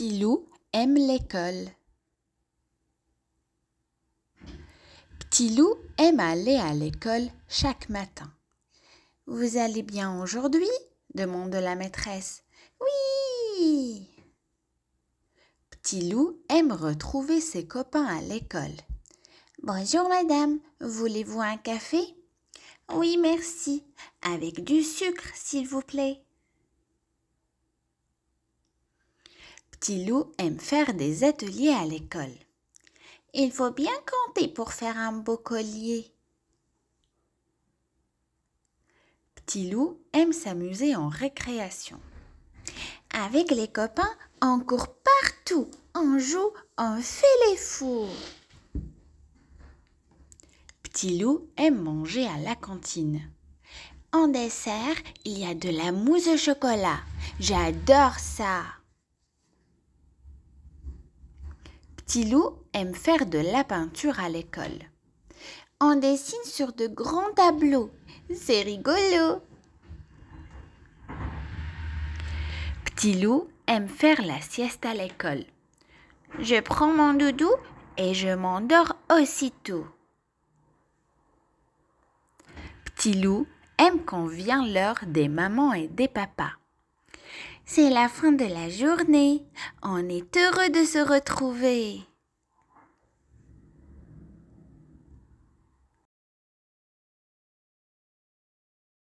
petit loup aime l'école. Petit loup aime aller à l'école chaque matin. Vous allez bien aujourd'hui demande la maîtresse. Oui Petit loup aime retrouver ses copains à l'école. Bonjour madame, voulez-vous un café Oui merci, avec du sucre s'il vous plaît. petit loup aime faire des ateliers à l'école. Il faut bien compter pour faire un beau collier. Petit loup aime s'amuser en récréation. Avec les copains, on court partout, on joue, on fait les fous. Petit loup aime manger à la cantine. En dessert, il y a de la mousse au chocolat. J'adore ça. loup aime faire de la peinture à l'école. On dessine sur de grands tableaux. C'est rigolo. Petit loup aime faire la sieste à l'école. Je prends mon doudou et je m'endors aussitôt. Petit loup aime quand vient l'heure des mamans et des papas. C'est la fin de la journée. On est heureux de se retrouver.